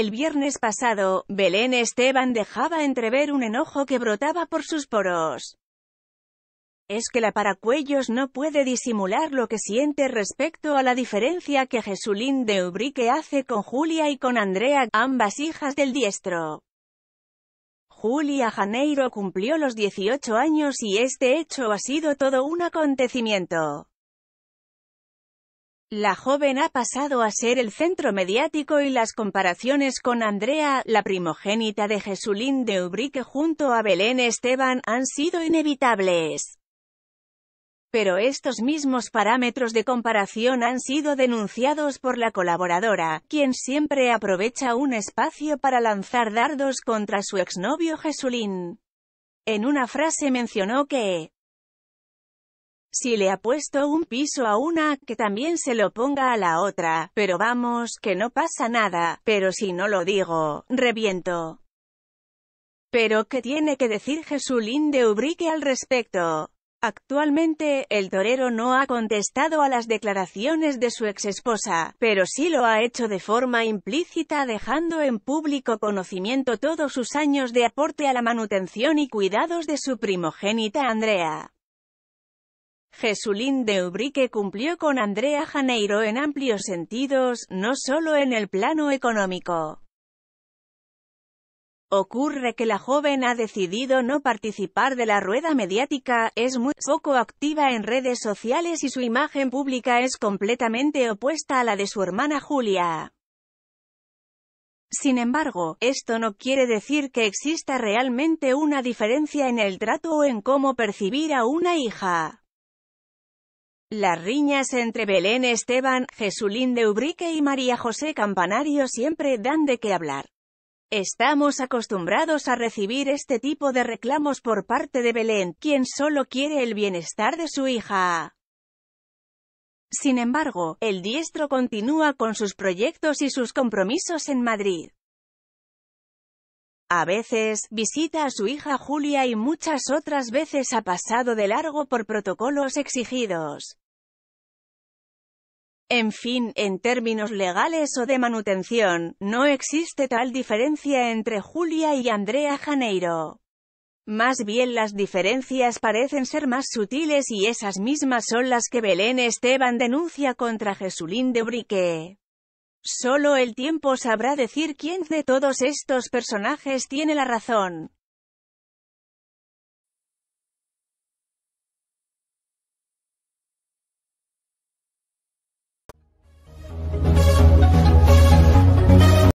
El viernes pasado, Belén Esteban dejaba entrever un enojo que brotaba por sus poros. Es que la paracuellos no puede disimular lo que siente respecto a la diferencia que Jesulín de Ubrique hace con Julia y con Andrea, ambas hijas del diestro. Julia Janeiro cumplió los 18 años y este hecho ha sido todo un acontecimiento. La joven ha pasado a ser el centro mediático y las comparaciones con Andrea, la primogénita de Jesulín de Ubrique junto a Belén Esteban, han sido inevitables. Pero estos mismos parámetros de comparación han sido denunciados por la colaboradora, quien siempre aprovecha un espacio para lanzar dardos contra su exnovio Jesulín. En una frase mencionó que, si le ha puesto un piso a una, que también se lo ponga a la otra, pero vamos, que no pasa nada, pero si no lo digo, reviento. Pero ¿qué tiene que decir Jesulín de Ubrique al respecto? Actualmente, el torero no ha contestado a las declaraciones de su exesposa, pero sí lo ha hecho de forma implícita dejando en público conocimiento todos sus años de aporte a la manutención y cuidados de su primogénita Andrea. Jesulín de Ubrique cumplió con Andrea Janeiro en amplios sentidos, no solo en el plano económico. Ocurre que la joven ha decidido no participar de la rueda mediática, es muy poco activa en redes sociales y su imagen pública es completamente opuesta a la de su hermana Julia. Sin embargo, esto no quiere decir que exista realmente una diferencia en el trato o en cómo percibir a una hija. Las riñas entre Belén Esteban, Jesulín de Ubrique y María José Campanario siempre dan de qué hablar. Estamos acostumbrados a recibir este tipo de reclamos por parte de Belén, quien solo quiere el bienestar de su hija. Sin embargo, el diestro continúa con sus proyectos y sus compromisos en Madrid. A veces, visita a su hija Julia y muchas otras veces ha pasado de largo por protocolos exigidos. En fin, en términos legales o de manutención, no existe tal diferencia entre Julia y Andrea Janeiro. Más bien las diferencias parecen ser más sutiles y esas mismas son las que Belén Esteban denuncia contra Jesulín de Brique. Solo el tiempo sabrá decir quién de todos estos personajes tiene la razón.